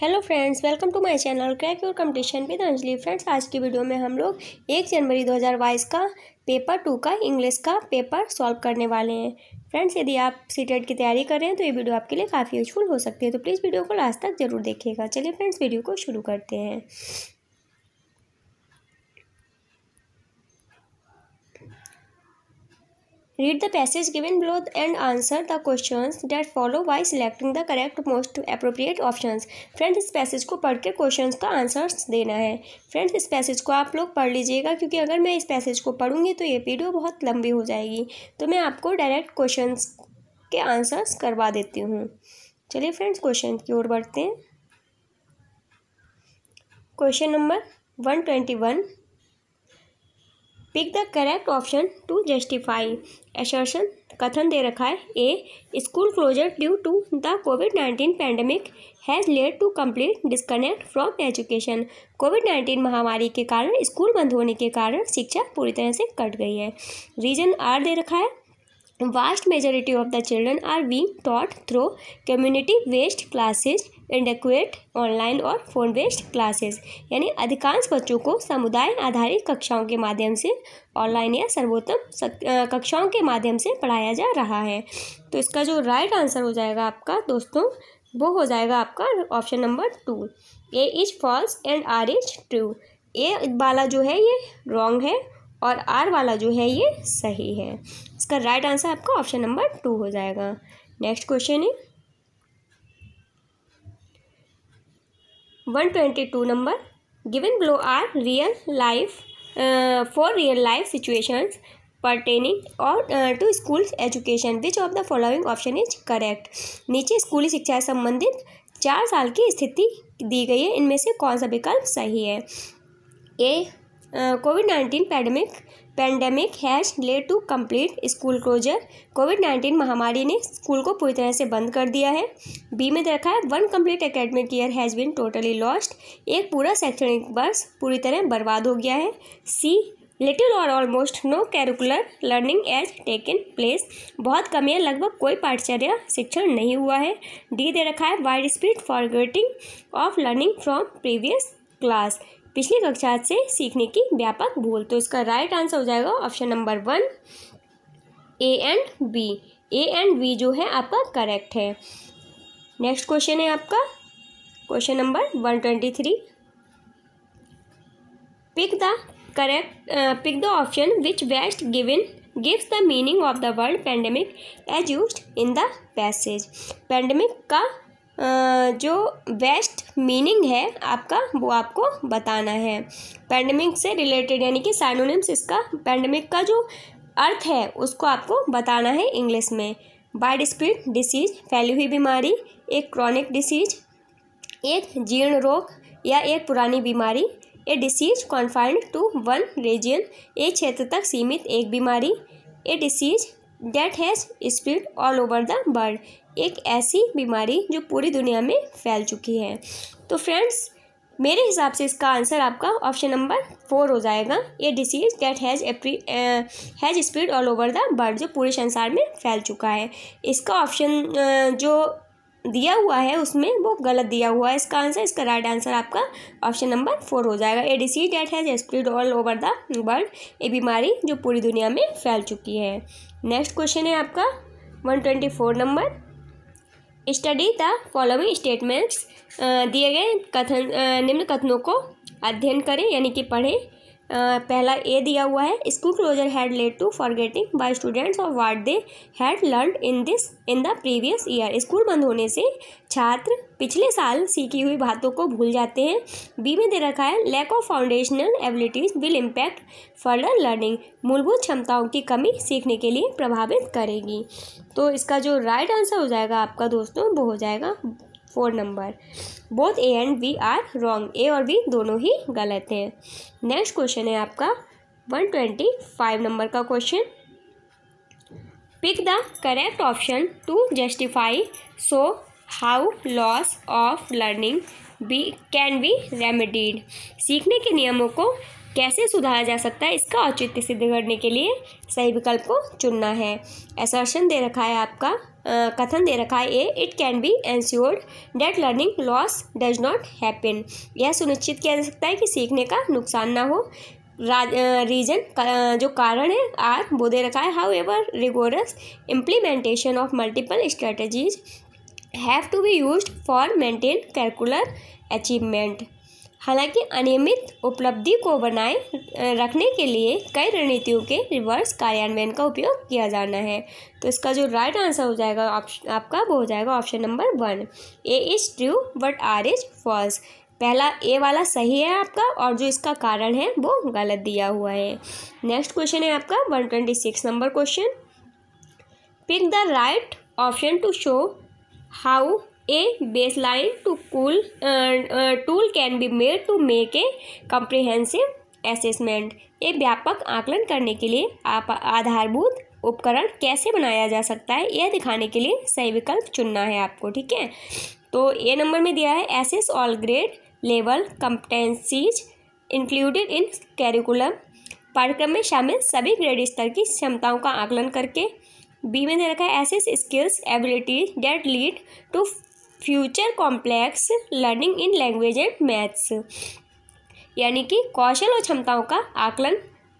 Hello friends welcome to my channel crack your competition with Anjali friends आज की video में हम लोग एक जनवरी 2022 का पेपर टू का इंग्लिश का पेपर सॉल्व करने वाले हैं फ्रेंड्स यदि आप सीटेट e की तैयारी कर रहे हैं तो ये वीडियो आपके लिए काफ़ी यूजफुल हो सकती है तो प्लीज़ वीडियो को लास्ट तक जरूर देखिएगा चलिए फ्रेंड्स वीडियो को शुरू करते हैं read the passage given below and answer the question that follow by selecting the correct most appropriate option friends इस पैसेज को पढ़ के क्वेश्चन का आंसर्स देना है फ्रेंड्स इस पैसेज को आप लोग पढ़ लीजिएगा क्योंकि अगर मैं इस पैसेज को पढ़ूंगी तो ये वीडियो बहुत लंबी हो जाएगी तो मैं आपको डायरेक्ट क्वेश्चन के आंसर्स करवा देती हूँ चलिए फ्रेंड्स क्वेश्चन की ओर बढ़ते हैं question number one twenty one pick the correct option to justify assertion कथन दे रखा है A school closure due to the COVID nineteen pandemic has led to complete disconnect from education COVID nineteen महामारी के कारण स्कूल बंद होने के कारण शिक्षा पूरी तरह से कट गई है रीजन आर दे रखा है vast majority of the children are being taught through community west classes induct online और फोन बेस्ड क्लासेस यानी अधिकांश बच्चों को समुदाय आधारित कक्षाओं के माध्यम से ऑनलाइन या सर्वोत्तम कक्षाओं के माध्यम से पढ़ाया जा रहा है तो इसका जो राइट आंसर हो जाएगा आपका दोस्तों वो हो जाएगा आपका option number two A is false and R is true A वाला जो है ये रॉन्ग है और आर वाला जो है ये सही है इसका राइट आंसर आपका ऑप्शन नंबर टू हो जाएगा नेक्स्ट क्वेश्चन है one twenty two number given below are real life for real life situation pertaining और to school education which of the following option is correct नीचे स्कूली शिक्षा संबंधित चार साल की स्थिति दी गई है इनमें से कौन सा विकल्प सही है A COVID nineteen pandemic pandemic has led to complete school closure COVID nineteen महामारी ने स्कूल को पूरी तरह से बंद कर दिया है बी में रखा है one complete academic year has been totally lost एक पूरा शैक्षणिक वर्ष पूरी तरह बर्बाद हो गया है सी लिटिल और almost no curricular learning has taken place बहुत कम या लगभग कोई पाठचर्या शिक्षण नहीं हुआ है डी दे रखा है widespread forgetting of learning from previous class पिछली कक्षा से सीखने की व्यापक भूल तो इसका राइट आंसर हो जाएगा option number one A and B A and B जो है आपका करेक्ट है नेक्स्ट क्वेश्चन है आपका question number one twenty three pick the correct pick the option which best given gives the meaning of the world pandemic as use in the passage pandemic का जो best meaning है आपका वो आपको बताना है पैंडमिक से रिलेटेड यानी कि साइनोनिम्स इसका पैंडमिक का जो अर्थ है उसको आपको बताना है इंग्लिश में बाइड स्पीड डिसीज फैली हुई बीमारी एक क्रॉनिक डिसीज एक जीर्ण रोग या एक पुरानी बीमारी a disease confined to one region एक क्षेत्र तक सीमित एक बीमारी a disease that has spread all over the world एक ऐसी बीमारी जो पूरी दुनिया में फैल चुकी है तो फ्रेंड्स मेरे हिसाब से इसका आंसर आपका ऑप्शन नंबर फोर हो जाएगा ये disease that has has spread all over the world जो पूरे संसार में फैल चुका है इसका ऑप्शन जो दिया हुआ है उसमें वो गलत दिया हुआ है इसका आंसर इसका राइट आंसर आपका ऑप्शन नंबर फोर हो जाएगा a disease that has spread all over the world ये बीमारी जो पूरी दुनिया में फैल चुकी है नेक्स्ट क्वेश्चन है आपका one twenty four number study the following statements दिए गए कथन uh, निम्न कथनों को अध्ययन करें यानी कि पढ़ें पहला ए दिया हुआ है school closure had led to forgetting by students of what they had learn in this in the previous year school बंद होने से छात्र पिछले साल सीखी हुई बातों को भूल जाते हैं बी में दे रखा है lack of foundational abilities will impact further learning मूलभूत क्षमताओं की कमी सीखने के लिए प्रभावित करेगी तो इसका जो राइट आंसर हो जाएगा आपका दोस्तों वो हो जाएगा four number both A and B are wrong A और बी दोनों ही गलत हैं नेक्स्ट क्वेश्चन है आपका वन ट्वेंटी फाइव नंबर का question pick the correct option to justify so how loss of learning be can be remedied सीखने के नियमों को कैसे सुधारा जा सकता है इसका औचित्य सिद्ध करने के लिए सही विकल्प को चुनना है एसर्शन दे रखा है आपका कथन दे रखा है A it can be ensured that learning loss does not happen यह सुनिश्चित किया जा सकता है कि सीखने का नुकसान ना हो रीजन जो कारण है आर वो दे रखा है however rigorous implementation of multiple strategies have to be use for maintain curricular achievement हालांकि अनियमित उपलब्धि को बनाए रखने के लिए कई रणनीतियों के रिवर्स कार्यान्वयन का उपयोग किया जाना है तो इसका जो राइट आंसर हो जाएगा ऑप्शन आपका वो हो जाएगा option number one A is true but R is false पहला ए वाला सही है आपका और जो इसका कारण है वो गलत दिया हुआ है नेक्स्ट क्वेश्चन है आपका one twenty six number question pick the right option to show how a baseline to cool tool can be made to make a comprehensive assessment a ये व्यापक आकलन करने के लिए आप आधारभूत उपकरण कैसे बनाया जा सकता है यह दिखाने के लिए सही विकल्प चुनना है आपको ठीक है तो ए नंबर में दिया है assess all grade level competencies included in curriculum पाठ्यक्रम में शामिल सभी ग्रेड स्तर की क्षमताओं का आकलन करके बी में दे रखा है assess skills ability that lead to future complex learning in language and maths यानी कि कौशल और क्षमताओं का आकलन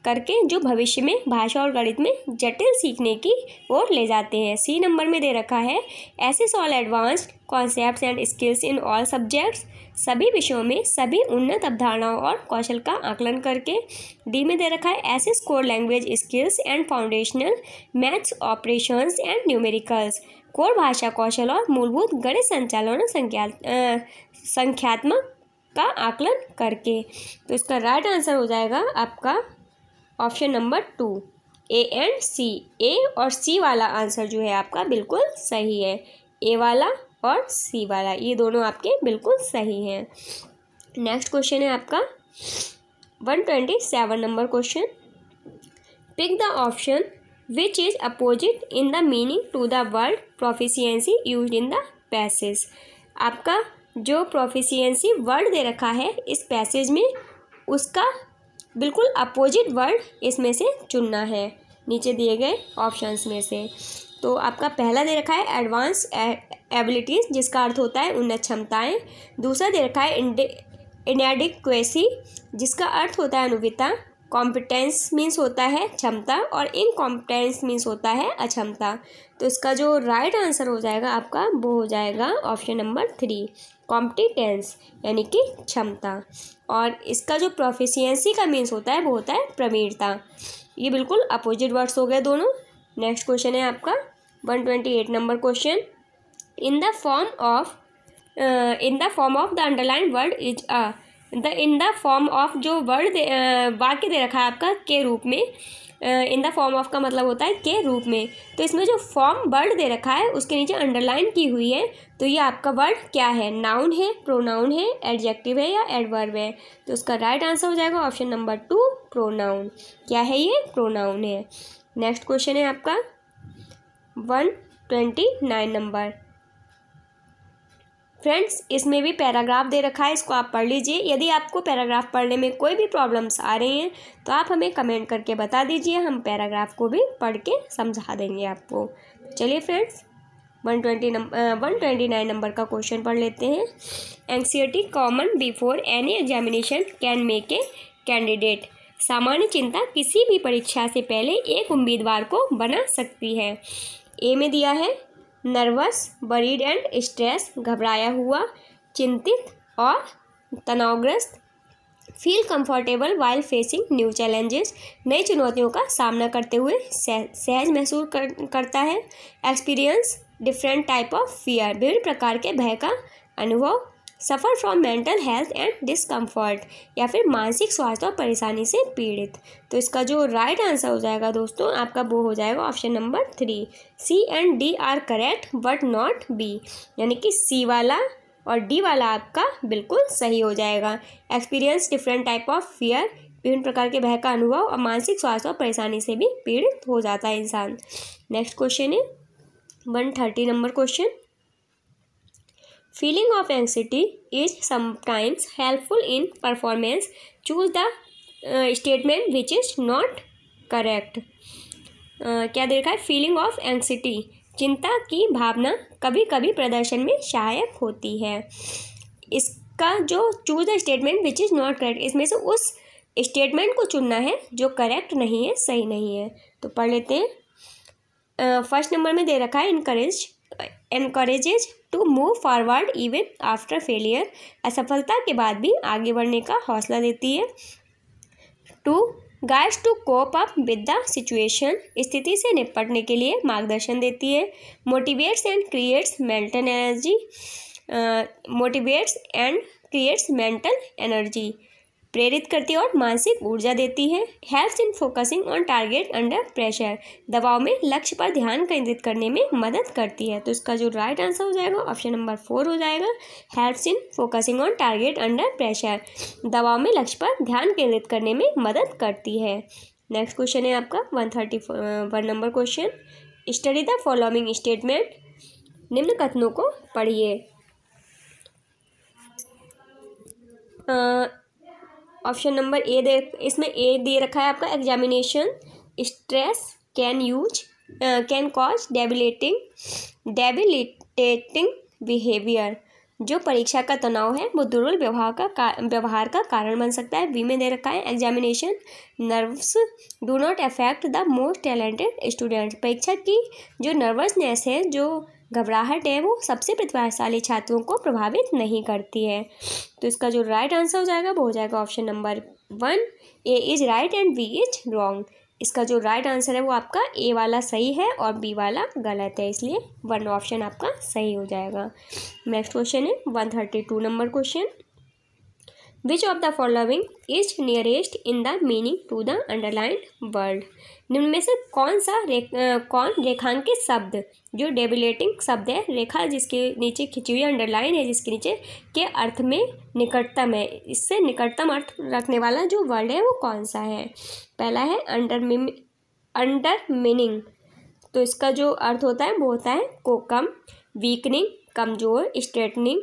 करके जो भविष्य में भाषा और गणित में जटिल सीखने की ओर ले जाते हैं सी नंबर में दे रखा है ऐसे all advanced concept and skills in all subjects सभी विषयों में सभी उन्नत अवधारणाओं और कौशल का आकलन करके डी में दे रखा है ऐसे score language skills and foundational maths operations and numericals कोर भाषा कौशल और मूलभूत गणित संचालन संख्या संख्यात्मक का आकलन करके तो इसका राइट आंसर हो जाएगा आपका option number two A and C A और सी वाला आंसर जो है आपका बिल्कुल सही है ए वाला और सी वाला ये दोनों आपके बिल्कुल सही हैं नेक्स्ट क्वेश्चन है आपका one twenty seven number question pick the option which is opposite in the meaning to the word proficiency used in the passage आपका जो proficiency word दे रखा है इस passage में उसका बिल्कुल अपोजिट वर्ड इसमें से चुनना है नीचे दिए गए ऑप्शंस में से तो आपका पहला दे रखा है एडवांस एबिलिटीज़ जिसका अर्थ होता है उन्नत क्षमताएँ दूसरा दे रखा है इनएडिक्वेसी जिसका अर्थ होता है अनुविता कॉम्पिटेंस मीन्स होता है क्षमता और इनकॉम्पिटेंस मीन्स होता है अक्षमता तो इसका जो राइट right आंसर हो जाएगा आपका वो हो जाएगा ऑप्शन नंबर थ्री कॉम्पिटेंस यानी कि क्षमता और इसका जो प्रोफिशियंसी का मीन्स होता है वो होता है प्रवीणता ये बिल्कुल अपोजिट वर्ड्स हो गए दोनों नेक्स्ट क्वेश्चन है आपका one twenty eight number question in the form of in the form of the underline word is a the in the form of जो वर्ड वाक्य दे रखा है आपका के रूप में इन द फॉर्म ऑफ का मतलब होता है के रूप में तो इसमें जो फॉर्म वर्ड दे रखा है उसके नीचे अंडरलाइन की हुई है तो ये आपका वर्ड क्या है नाउन है प्रोनाउन है एडजेक्टिव है या एडवर्ब है तो उसका राइट right आंसर हो जाएगा ऑप्शन नंबर टू प्रोनाउन क्या है ये प्रोनाउन है नेक्स्ट क्वेश्चन है आपका one twenty nine number friends इसमें भी पैराग्राफ दे रखा है इसको आप पढ़ लीजिए यदि आपको पैराग्राफ पढ़ने में कोई भी प्रॉब्लम्स आ रही हैं तो आप हमें कमेंट करके बता दीजिए हम पैराग्राफ को भी पढ़ के समझा देंगे आपको चलिए friends one twenty number one twenty nine number का क्वेश्चन पढ़ लेते हैं anxiety common before any examination can make a candidate सामान्य चिंता किसी भी परीक्षा से पहले एक उम्मीदवार को बना सकती है ए में दिया है नर्वस बरीड एंड स्ट्रेस घबराया हुआ चिंतित और तनावग्रस्त feel comfortable while facing new challenges नई चुनौतियों का सामना करते हुए सह, सहज महसूस कर, करता है experience different type of fear विभिन्न प्रकार के भय का अनुभव suffer from mental health and discomfort या फिर मानसिक स्वास्थ्य और परेशानी से पीड़ित तो इसका जो राइट आंसर हो जाएगा दोस्तों आपका वो हो जाएगा option number three C and D are correct but not B यानी कि सी वाला और डी वाला आपका बिल्कुल सही हो जाएगा experience different type of fear विभिन्न प्रकार के भय का अनुभव और मानसिक स्वास्थ्य और परेशानी से भी पीड़ित हो जाता है इंसान नेक्स्ट क्वेश्चन है one thirty number question Feeling of anxiety is sometimes helpful in performance. Choose the uh, statement which is not correct. Uh, क्या देखा है फीलिंग ऑफ एंगसिटी चिंता की भावना कभी कभी प्रदर्शन में सहायक होती है इसका जो choose the statement which is not correct इसमें से उस स्टेटमेंट को चुनना है जो करेक्ट नहीं है सही नहीं है तो पढ़ लेते हैं फर्स्ट uh, नंबर में दे रखा है encourage encourages to move forward even after failure असफलता के बाद भी आगे बढ़ने का हौसला देती है two guides to cope up with the situation स्थिति से निपटने के लिए मार्गदर्शन देती है motivates and creates mental energy motivates and creates mental energy प्रेरित करती है और मानसिक ऊर्जा देती है helps in focusing on target under pressure दबाव में लक्ष्य पर ध्यान केंद्रित करने में मदद करती है तो इसका जो राइट आंसर हो जाएगा ऑप्शन नंबर फोर हो जाएगा helps in focusing on target under pressure दबाव में लक्ष्य पर ध्यान केंद्रित करने में मदद करती है नेक्स्ट क्वेश्चन है आपका one thirty one number question study the following statement निम्न कथनों को पढ़िए ऑप्शन नंबर ए दे इसमें ए दे रखा है आपका examination stress can use can cause debilitating debilitating behaviour जो परीक्षा का तनाव है वो दुर्बल व्यवहार का व्यवहार का कारण बन सकता है बी में दे रखा है examination nerves do not affect the most talented student परीक्षा की जो नर्वसनेस है जो घबराहट है वो सबसे प्रतिभाशाली छात्रों को प्रभावित नहीं करती है तो इसका जो राइट आंसर हो जाएगा वो हो जाएगा option number one A is right and B is wrong इसका जो राइट आंसर है वो आपका ए वाला सही है और बी वाला गलत है इसलिए वन ऑप्शन आपका सही हो जाएगा नेक्स्ट क्वेश्चन है one thirty two number question which of the following is nearest in the meaning to the underlined word निम्न में से कौन सा रे, आ, कौन रेखांकित शब्द जो डेबिलेटिंग शब्द है रेखा जिसके नीचे खिंची हुई अंडरलाइन है जिसके नीचे के अर्थ में निकटतम है इससे निकटतम अर्थ रखने वाला जो वर्ड है वो कौन सा है पहला है अंडर अंडर मीनिंग तो इसका जो अर्थ होता है वो होता है कोकम वीकनिंग कमज़ोर स्ट्रेटनिंग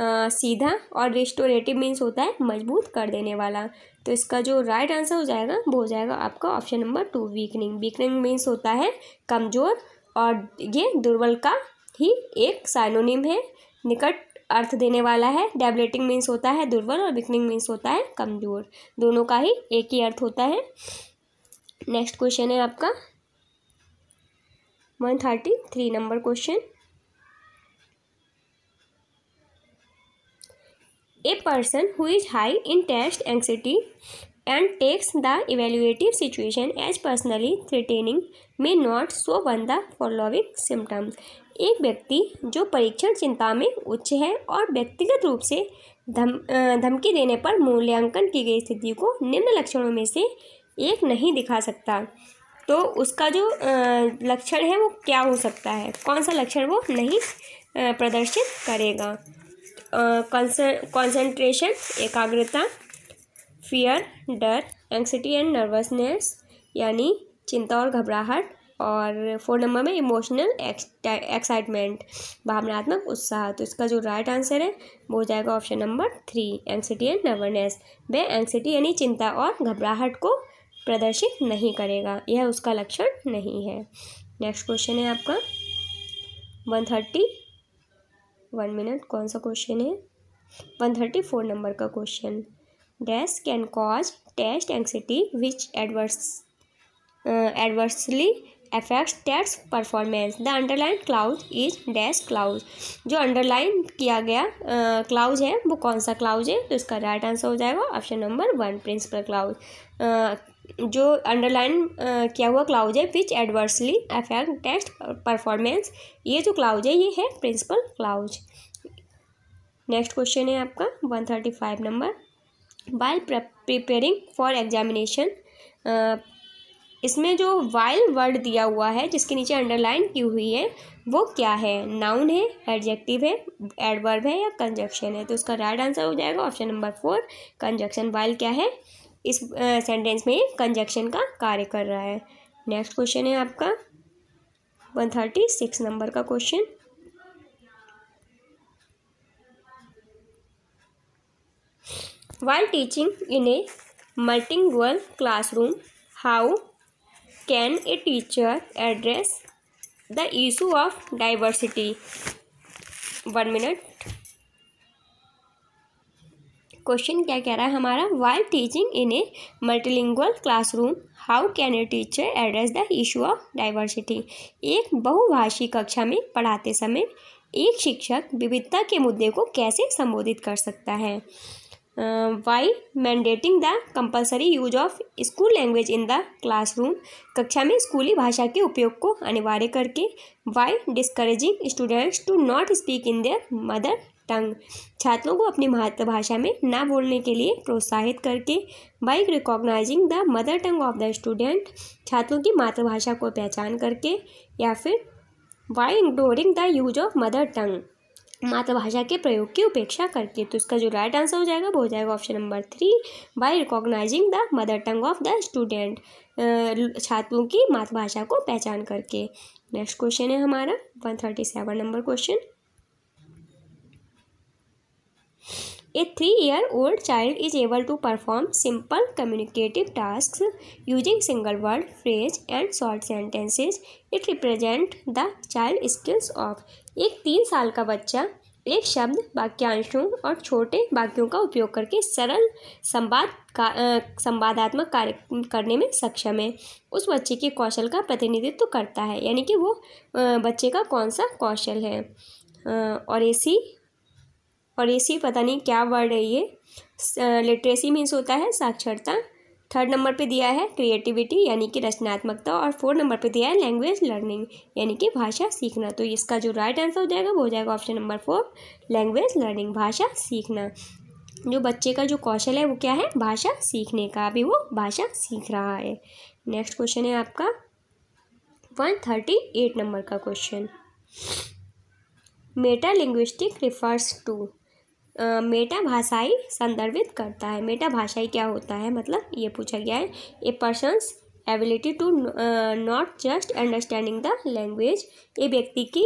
सीधा और रिस्टोरेटिव मीन्स होता है मजबूत कर देने वाला तो इसका जो राइट आंसर हो जाएगा वो हो जाएगा आपका option number two weakening weakening means होता है कमज़ोर और ये दुर्बल का ही एक साइनोनिम है निकट अर्थ देने वाला है डेबलेटिंग मीन्स होता है दुर्बल और वीकनिंग मीन्स होता है कमज़ोर दोनों का ही एक ही अर्थ होता है नेक्स्ट क्वेश्चन है आपका one thirty three number question a person who is high in test anxiety and takes the evaluative situation as personally threatening may not show one the following symptoms एक व्यक्ति जो परीक्षण चिंता में उच्च है और व्यक्तिगत रूप से धम धमकी देने पर मूल्यांकन की गई स्थिति को निम्न लक्षणों में से एक नहीं दिखा सकता तो उसका जो लक्षण है वो क्या हो सकता है कौन सा लक्षण वो नहीं प्रदर्शित करेगा कॉन्सेंट्रेशन एकाग्रता फियर डर एंगसिटी एंड नर्वसनेस यानी चिंता और घबराहट और फोर नंबर में इमोशनल एक्साइटमेंट भावनात्मक उत्साह तो इसका जो राइट आंसर है वो हो जाएगा option number three anxiety and nervousness वे एंग्सिटी यानी चिंता और घबराहट को प्रदर्शित नहीं करेगा यह उसका लक्षण नहीं है नेक्स्ट क्वेश्चन है आपका वन थर्टी वन मिनट कौन सा क्वेश्चन है वन थर्टी फोर नंबर का question dash can cause test anxiety which adverse adversely affect test performance the underline clause is dash clause जो अंडरलाइन किया गया क्लाउज uh, है वो कौन सा क्लाउज है तो इसका राइट आंसर हो जाएगा option number one principal clause जो अंडरलाइन किया हुआ क्लाउज है which adversely affect test performance ये जो क्लाउज है ये है प्रिंसिपल क्लाउज नेक्स्ट क्वेश्चन है आपका one thirty five number while preparing for examination इसमें जो वाइल वर्ड दिया हुआ है जिसके नीचे अंडरलाइन की हुई है वो क्या है नाउन है एडजेक्टिव है एडवर्ब है या कंजक्शन है तो उसका राइट आंसर हो जाएगा option number four conjunction while क्या है इस सेंटेंस में कंजक्शन का कार्य कर रहा है नेक्स्ट क्वेश्चन है आपका वन थर्टी सिक्स नंबर का question while teaching in a multilingual classroom how can a teacher address the issue of diversity one minute question क्या कह रहा है हमारा while teaching in a multilingual classroom how can a teacher address the issue of diversity एक बहुभाषी कक्षा में पढ़ाते समय एक शिक्षक विविधता के मुद्दे को कैसे संबोधित कर सकता है by mandating the compulsory use of school language in the classroom कक्षा में स्कूली भाषा के उपयोग को अनिवार्य करके by discouraging students to not speak in their mother tongue छात्रों को अपनी मातृभाषा में ना बोलने के लिए प्रोत्साहित करके by recognizing the mother tongue of the student छात्रों की मातृभाषा को पहचान करके या फिर by ignoring the use of mother tongue मातृभाषा के प्रयोग की उपेक्षा करके तो इसका जो राइट आंसर हो जाएगा वो हो जाएगा option number three by recognizing the mother tongue of the student छात्रों की मातृभाषा को पहचान करके नेक्स्ट क्वेश्चन है हमारा one thirty seven number question a three year old child is able to perform simple communicative task using single word phrase and short sentences it represent the child skills of एक तीन साल का बच्चा एक शब्द वाक्यांशों और छोटे वाक्यों का उपयोग करके सरल संवाद का संवादात्मक कार्य करने में सक्षम है उस बच्चे के कौशल का प्रतिनिधित्व करता है यानी कि वो बच्चे का कौन सा कौशल है और ऐसी और इसी पता नहीं क्या वर्ड है ये लिटरेसी मीन्स होता है साक्षरता थर्ड नंबर पे दिया है क्रिएटिविटी यानी कि रचनात्मकता और फोर्थ नंबर पे दिया है लैंग्वेज लर्निंग यानी कि भाषा सीखना तो इसका जो राइट आंसर हो जाएगा वो हो जाएगा option number four language learning भाषा सीखना जो बच्चे का जो कौशल है वो क्या है भाषा सीखने का अभी वो भाषा सीख रहा है नेक्स्ट क्वेश्चन है आपका वन थर्टी एट नंबर का question metalinguistic refers to meta भाषाई संदर्भित करता है मेटा भाषाई क्या होता है मतलब ये पूछा गया है a person's ability to not just understanding the language a व्यक्ति की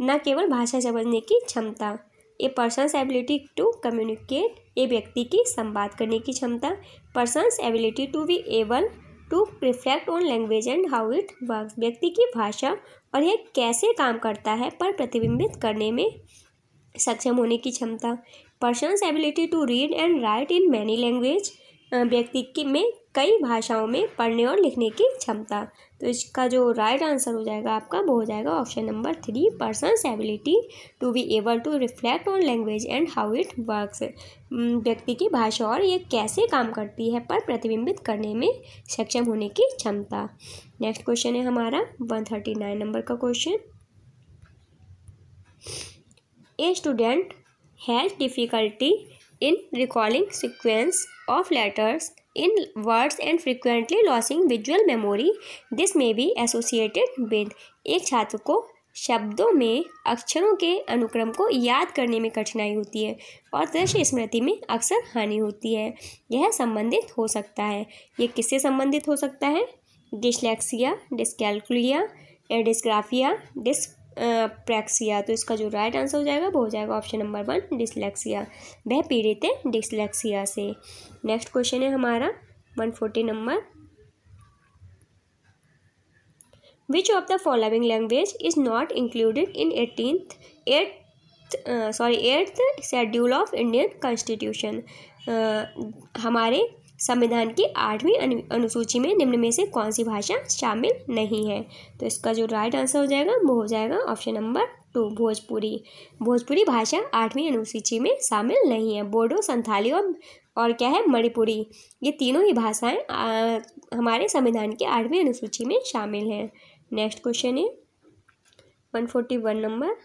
न केवल भाषा समझने की क्षमता a person's ability to communicate a व्यक्ति की संवाद करने की क्षमता person's ability to be able to reflect on language and how it work व्यक्ति की भाषा और यह कैसे काम करता है पर प्रतिबिंबित करने में सक्षम होने की क्षमता person's ability to read and write in many language व्यक्ति की में कई भाषाओं में पढ़ने और लिखने की क्षमता तो इसका जो राइट आंसर हो जाएगा आपका वो हो जाएगा option number three person's ability to be able to reflect on language and how it works व्यक्ति की भाषा और ये कैसे काम करती है पर प्रतिबिंबित करने में सक्षम होने की क्षमता नेक्स्ट क्वेश्चन है हमारा वन थर्टी नाइन नंबर का question a student has difficulty in recalling sequence of letters in words and frequently losing visual memory this में भी एसोसिएटेड विद एक छात्र को शब्दों में अक्षरों के अनुक्रम को याद करने में कठिनाई होती है और दृश्य स्मृति में अक्सर हानि होती है यह संबंधित हो सकता है यह किससे संबंधित हो सकता है dyslexia dyscalculia dysgraphia dyspraxia तो इसका जो राइट आंसर हो जाएगा वो हो जाएगा ऑप्शन नंबर वन डिसलेक्सिया वह पीड़ित है डिसलेक्सिया से नेक्स्ट क्वेश्चन है हमारा one forty number which of the following language is not included in eighteenth eighth sorry eighth schedule of Indian constitution हमारे संविधान की आठवीं अनुसूची में निम्न में से कौन सी भाषा शामिल नहीं है तो इसका जो राइट आंसर हो जाएगा वो हो जाएगा option number two Bhojpuri Bhojpuri भाषा आठवीं अनुसूची में शामिल नहीं है बोडो संथाली और और क्या है मणिपुरी ये तीनों ही भाषाएं हमारे संविधान की आठवीं अनुसूची में शामिल हैं नेक्स्ट क्वेश्चन है one forty one number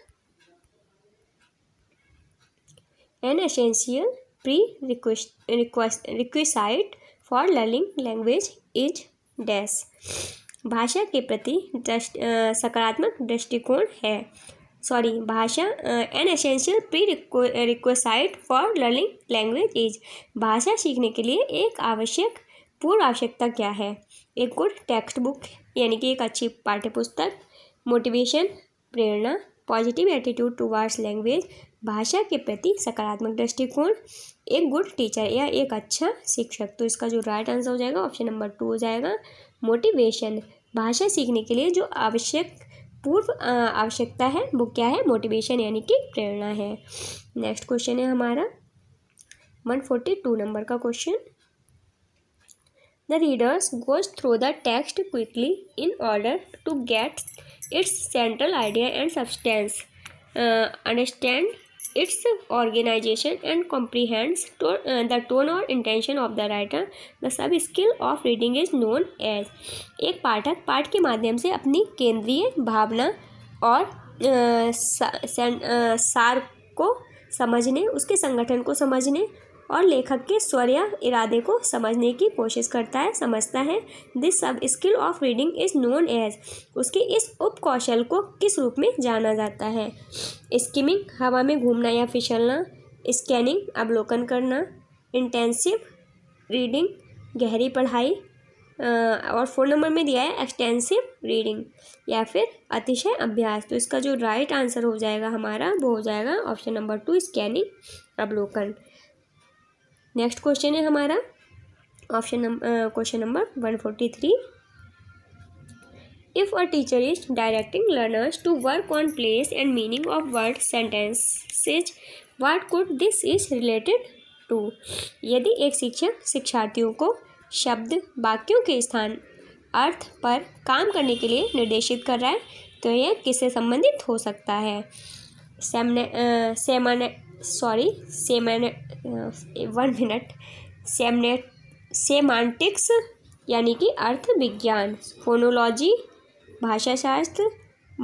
an essential pre request requisite for learning language is dash भाषा के प्रति दृष्ट सकारात्मक दृष्टिकोण है सॉरी भाषा an essential prerequisite for learning language is भाषा सीखने के लिए एक आवश्यक पूर्व आवश्यकता क्या है एक गुड टेक्स्ट बुक यानी कि एक अच्छी पाठ्यपुस्तक मोटिवेशन प्रेरणा पॉजिटिव एटीट्यूड टू लैंग्वेज भाषा के प्रति सकारात्मक दृष्टिकोण एक गुड टीचर या एक अच्छा शिक्षक तो इसका जो राइट आंसर हो जाएगा ऑप्शन नंबर टू हो जाएगा मोटिवेशन भाषा सीखने के लिए जो आवश्यक पूर्व आवश्यकता है वो क्या है मोटिवेशन यानी कि प्रेरणा है नेक्स्ट क्वेश्चन है हमारा वन फोर्टी टू नंबर का question the readers goes through the text quickly in order to get its central idea and substance understand its organization and comprehends to, uh, the tone or intention of the writer the sub skill of reading is known as एक पाठक पाठ के माध्यम से अपनी केंद्रीय भावना और uh, सा, uh, सार को समझने उसके संगठन को समझने और लेखक के स्वर या इरादे को समझने की कोशिश करता है समझता है this sub skill of reading is known as उसके इस उप कौशल को किस रूप में जाना जाता है स्किमिंग हवा में घूमना या फिसलना स्कैनिंग अवलोकन करना इंटेंसिव रीडिंग गहरी पढ़ाई और फोन नंबर में दिया है एक्सटेंसिव रीडिंग या फिर अतिशय अभ्यास तो इसका जो राइट आंसर हो जाएगा हमारा वो हो जाएगा ऑप्शन नंबर टू स्कैनिंग अवलोकन नेक्स्ट क्वेश्चन है हमारा option number question number one forty three if a teacher is directing learners to work on place and meaning of word sentence what could this is related to यदि एक शिक्षक शिक्षार्थियों को शब्द वाक्यों के स्थान अर्थ पर काम करने के लिए निर्देशित कर रहा है तो यह किससे संबंधित हो सकता है सेमने सेमने सॉरी सेम वन मिनट सेमनेट सेमांटिक्स यानी कि अर्थ विज्ञान फोनोलॉजी भाषा शास्त्र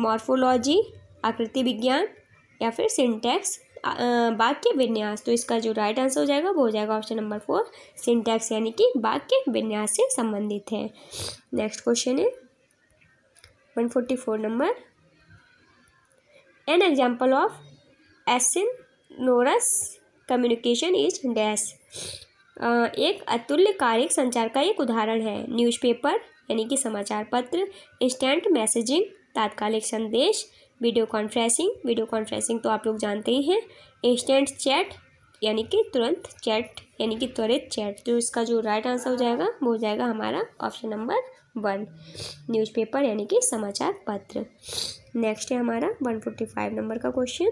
मॉर्फोलॉजी आकृति विज्ञान या फिर सिंटैक्स वाक्य विन्यास तो इसका जो राइट आंसर हो जाएगा वो हो जाएगा ऑप्शन नंबर फोर सिंटैक्स यानी कि वाक्य विन्यास से संबंधित है नेक्स्ट क्वेश्चन है one forty four number an example of asynchronous communication is dash एक अतुल्य कार्य संचार का एक उदाहरण है न्यूज़पेपर यानी कि समाचार पत्र इंस्टेंट मैसेजिंग तात्कालिक संदेश वीडियो कॉन्फ्रेंसिंग वीडियो कॉन्फ्रेंसिंग तो आप लोग जानते ही हैं इंस्टेंट चैट यानी कि तुरंत चैट यानी कि त्वरित चैट तो इसका जो राइट आंसर हो जाएगा वो हो जाएगा हमारा ऑप्शन नंबर वन न्यूज़पेपर यानी कि समाचार पत्र नेक्स्ट है हमारा वन फोर्टी फाइव नंबर का question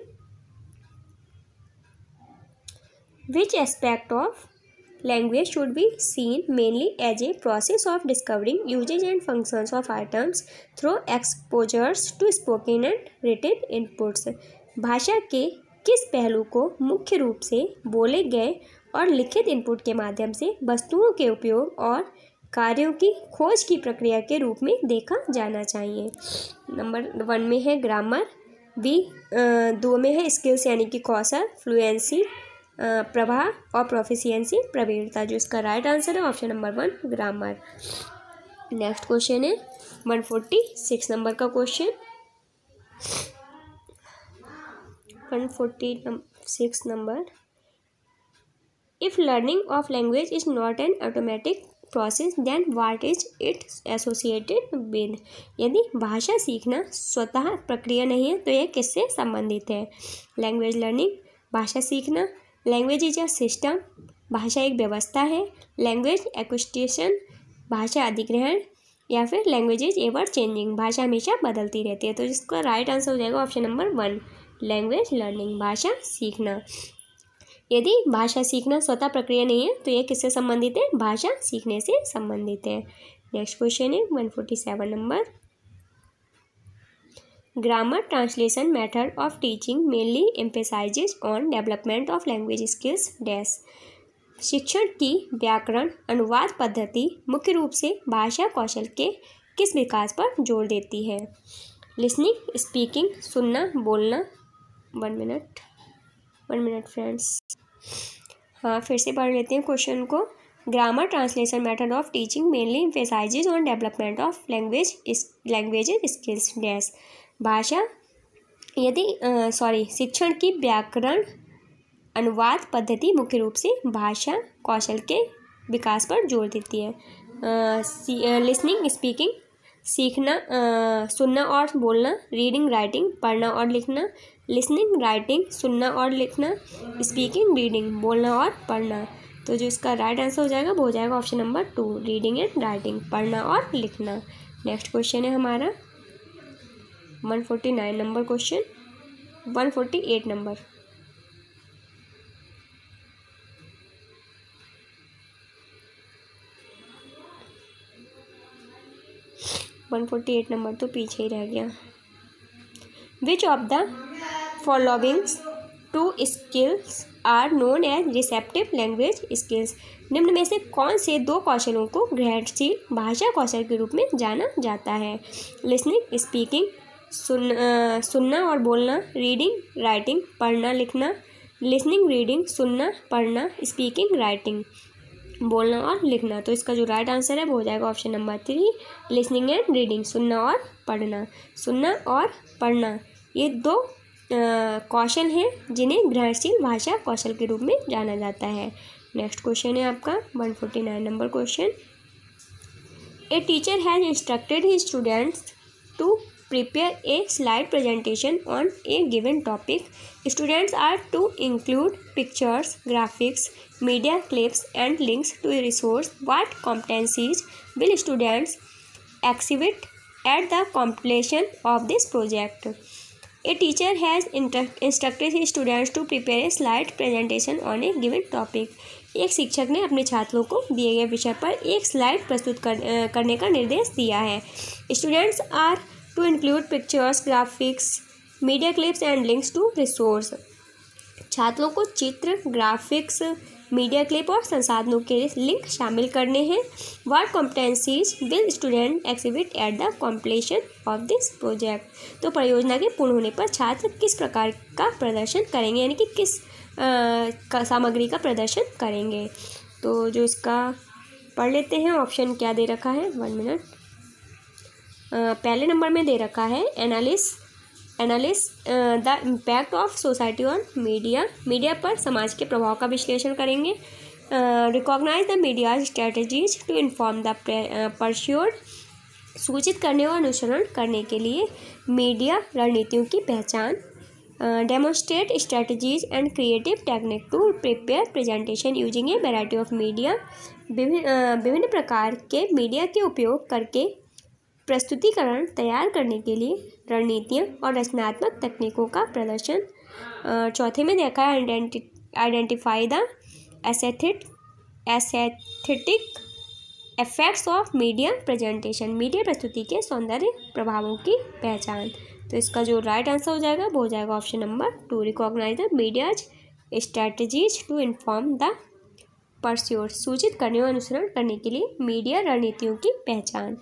which aspect of language should be seen mainly as a process of discovering usages and functions of items through exposures to spoken and written inputs भाषा के किस पहलू को मुख्य रूप से बोले गए और लिखित इनपुट के माध्यम से वस्तुओं के उपयोग और कार्यों की खोज की प्रक्रिया के रूप में देखा जाना चाहिए नंबर वन में है ग्रामर बी दो में है स्किल्स यानी कि कौशल फ्लुएंसी प्रभा और प्रोफिशियंसी प्रवीणता जो इसका राइट आंसर है option number one grammar next question है वन फोर्टी सिक्स नंबर का question one forty six number if learning of language is not an automatic process then what is it associated with यदि भाषा सीखना स्वतः प्रक्रिया नहीं है तो यह किससे संबंधित है लैंग्वेज लर्निंग भाषा सीखना लैंग्वेज इज अ सिस्टम भाषा एक व्यवस्था है लैंग्वेज एक्स्टेशन भाषा अधिग्रहण या फिर लैंग्वेज इज एवर चेंजिंग भाषा हमेशा बदलती रहती है तो इसका राइट आंसर हो जाएगा option number one language learning भाषा सीखना यदि भाषा सीखना स्वतः प्रक्रिया नहीं है तो यह किससे संबंधित है भाषा सीखने से संबंधित है नेक्स्ट क्वेश्चन है one forty seven number Grammar translation method of teaching mainly emphasizes on development of language skills dash शिक्षण की व्याकरण अनुवाद पद्धति मुख्य रूप से भाषा कौशल के किस विकास पर जोर देती है लिसनिंग स्पीकिंग सुनना बोलना one minute one minute friends हाँ फिर से पढ़ लेते हैं क्वेश्चन को grammar translation method of teaching mainly emphasises on development of language language skills dash भाषा यदि सॉरी शिक्षण की व्याकरण अनुवाद पद्धति मुख्य रूप से भाषा कौशल के विकास पर जोर देती है लिसनिंग स्पीकिंग सीखना आ, सुनना और बोलना रीडिंग राइटिंग पढ़ना और लिखना लिसनिंग राइटिंग सुनना और लिखना स्पीकिंग रीडिंग बोलना और पढ़ना तो जो इसका राइट आंसर हो जाएगा वो हो जाएगा option number two reading and writing पढ़ना और लिखना नेक्स्ट क्वेश्चन है हमारा one forty nine number question one forty eight number one forty eight number तो पीछे ही रह गया which of the followings two skills are known as receptive language skills निम्न में से कौन से दो कौशलों को ग्रहणशील भाषा कौशल के रूप में जाना जाता है लिसनिंग स्पीकिंग सुन आ, सुनना और बोलना रीडिंग राइटिंग पढ़ना लिखना लिसनिंग रीडिंग सुनना पढ़ना स्पीकिंग राइटिंग बोलना और लिखना तो इसका जो राइट आंसर है वो हो जाएगा option number three listening and reading सुनना और पढ़ना सुनना और पढ़ना ये दो कौशल हैं जिन्हें ग्रहणशील भाषा कौशल के रूप में जाना जाता है नेक्स्ट क्वेश्चन है आपका one forty nine number question a teacher has instructed he students to prepare a slide presentation on a given topic. Students are to include pictures, graphics, media clips and links to a resource. What competencies will students exhibit at the completion of this project? A teacher has instructed his students to prepare a slide presentation on a given topic. एक शिक्षक ने अपने छात्रों को दिए गए विषय पर एक स्लाइड प्रस्तुत कर, करने का निर्देश दिया है students are to include pictures, graphics, media clips and links to resource. छात्रों को चित्र ग्राफिक्स मीडिया क्लिप और संसाधनों के लिंक शामिल करने हैं what competencies will student exhibit at the completion of this project तो परियोजना के पूर्ण होने पर छात्र किस प्रकार का प्रदर्शन करेंगे यानी कि किस आ, का सामग्री का प्रदर्शन करेंगे तो जो इसका पढ़ लेते हैं ऑप्शन क्या दे रखा है वन मिनट पहले नंबर में दे रखा है analyse analyse the impact of society on media media पर समाज के प्रभाव का विश्लेषण करेंगे recognise the media strategies to inform the persuade सूचित करने और अनुसरण करने के लिए मीडिया रणनीतियों की पहचान demonstrate strategies and creative technique to prepare presentation using a variety of media विभिन्न प्रकार के मीडिया के उपयोग करके प्रस्तुतिकरण तैयार करने के लिए रणनीतियाँ और रचनात्मक तकनीकों का प्रदर्शन चौथे में देखा है आइडेंटि आइडेंटिफाई द एसेथिट aesthetic effects of media presentation media प्रस्तुति के सौंदर्य प्रभावों की पहचान तो इसका जो राइट आंसर हो जाएगा वो हो जाएगा option number two recognise the media's strategies to inform the persuade सूचित करने और अनुसरण करने के लिए मीडिया रणनीतियों की पहचान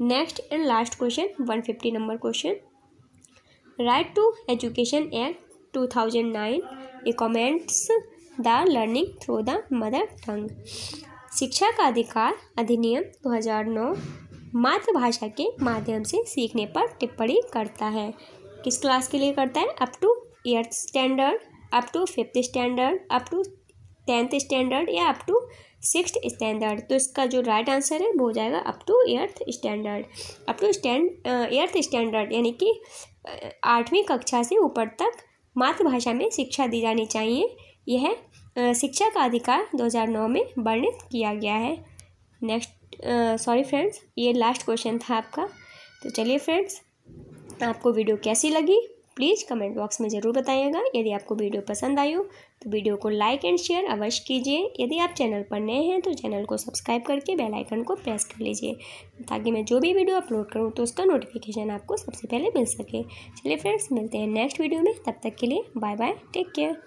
next and last question one fifty number question right to education act two thousand nine recommends the learning through the mother tongue शिक्षा का अधिकार अधिनियम 2009 मातृभाषा के माध्यम से सीखने पर टिप्पणी करता है किस क्लास के लिए करता है up to eighth standard up to fifth standard up to tenth standard या अप टू सिक्स स्टैंडर्ड तो इसका जो राइट आंसर है वो हो जाएगा up to eighth standard up to stand eighth standard यानी कि आठवीं कक्षा से ऊपर तक मातृभाषा में शिक्षा दी जानी चाहिए यह शिक्षा का अधिकार 2009 में वर्णित किया गया है नेक्स्ट सॉरी फ्रेंड्स ये लास्ट क्वेश्चन था आपका तो चलिए फ्रेंड्स आपको वीडियो कैसी लगी प्लीज़ कमेंट बॉक्स में ज़रूर बताइएगा यदि आपको वीडियो पसंद आई हो तो वीडियो को लाइक एंड शेयर अवश्य कीजिए यदि आप चैनल पर नए हैं तो चैनल को सब्सक्राइब करके बेल आइकन को प्रेस कर लीजिए ताकि मैं जो भी वीडियो अपलोड करूँ तो उसका नोटिफिकेशन आपको सबसे पहले मिल सके चलिए फ्रेंड्स मिलते हैं नेक्स्ट वीडियो में तब तक के लिए बाय बाय टेक केयर